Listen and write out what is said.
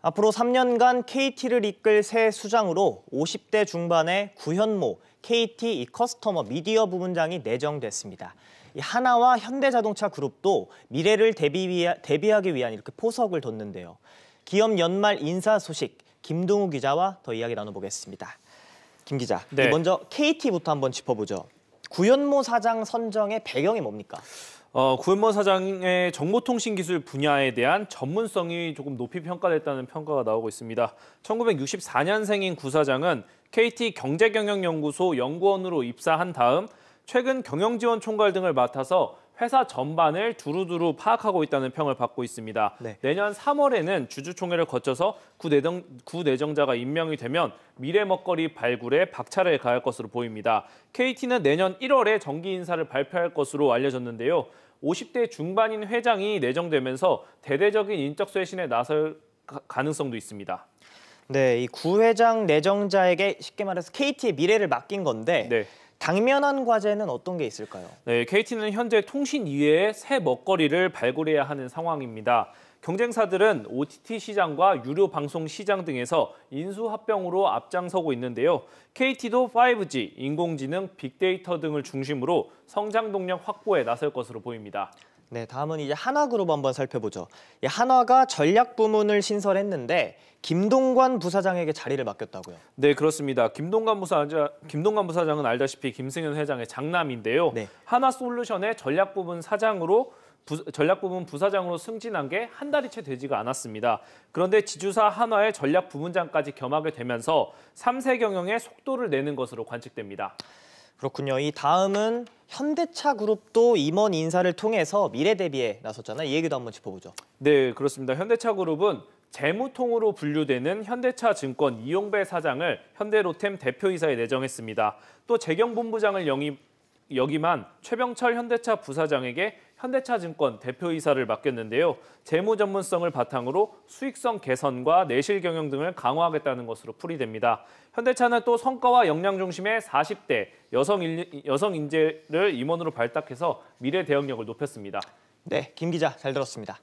앞으로 3년간 KT를 이끌 새 수장으로 50대 중반의 구현모 KT 커스터머 미디어 부문장이 내정됐습니다. 하나와 현대자동차 그룹도 미래를 대비 대비하기 위한 이렇게 포석을 뒀는데요. 기업 연말 인사 소식 김동우 기자와 더 이야기 나눠보겠습니다. 김 기자, 네. 먼저 KT부터 한번 짚어보죠. 구현모 사장 선정의 배경이 뭡니까? 어, 구은모 사장의 정보통신 기술 분야에 대한 전문성이 조금 높이 평가됐다는 평가가 나오고 있습니다. 1964년생인 구 사장은 KT 경제경영연구소 연구원으로 입사한 다음 최근 경영지원 총괄 등을 맡아서 회사 전반을 두루두루 파악하고 있다는 평을 받고 있습니다. 네. 내년 3월에는 주주총회를 거쳐서 구내정, 구내정자가 임명이 되면 미래 먹거리 발굴에 박차를 가할 것으로 보입니다. KT는 내년 1월에 정기 인사를 발표할 것으로 알려졌는데요. 50대 중반인 회장이 내정되면서 대대적인 인적 쇄신에 나설 가능성도 있습니다. 네, 이 구회장 내정자에게 쉽게 말해서 KT의 미래를 맡긴 건데 네. 당면한 과제는 어떤 게 있을까요? 네, KT는 현재 통신 이외에 새 먹거리를 발굴해야 하는 상황입니다. 경쟁사들은 OTT 시장과 유료 방송 시장 등에서 인수합병으로 앞장서고 있는데요. KT도 5G, 인공지능, 빅데이터 등을 중심으로 성장 동력 확보에 나설 것으로 보입니다. 네, 다음은 이제 한화그룹 한번 살펴보죠. 예, 한화가 전략 부문을 신설했는데 김동관 부사장에게 자리를 맡겼다고요. 네, 그렇습니다. 김동관 부사장 김동관 부사장은 알다시피 김승현 회장의 장남인데요. 네. 하나솔루션의 전략 부분 사장으로 부, 전략 부문 부사장으로 승진한 게 한 달이 채 되지가 않았습니다. 그런데 지주사 한화의 전략 부문장까지 겸하게 되면서 3세 경영에 속도를 내는 것으로 관측됩니다. 그렇군요. 이 다음은 현대차 그룹도 임원 인사를 통해서 미래 대비에 나섰잖아요. 이 얘기도 한번 짚어보죠. 네, 그렇습니다. 현대차 그룹은 재무통으로 분류되는 현대차 증권 이용배 사장을 현대로템 대표이사에 내정했습니다. 또 재경본부장을 영입, 역임한 최병철 현대차 부사장에게 현대차증권 대표이사를 맡겼는데요. 재무 전문성을 바탕으로 수익성 개선과 내실 경영 등을 강화하겠다는 것으로 풀이됩니다. 현대차는 또 성과와 역량 중심의 40대 여성, 인, 여성 인재를 임원으로 발탁해서 미래 대응력을 높였습니다. 네, 김 기자 잘 들었습니다.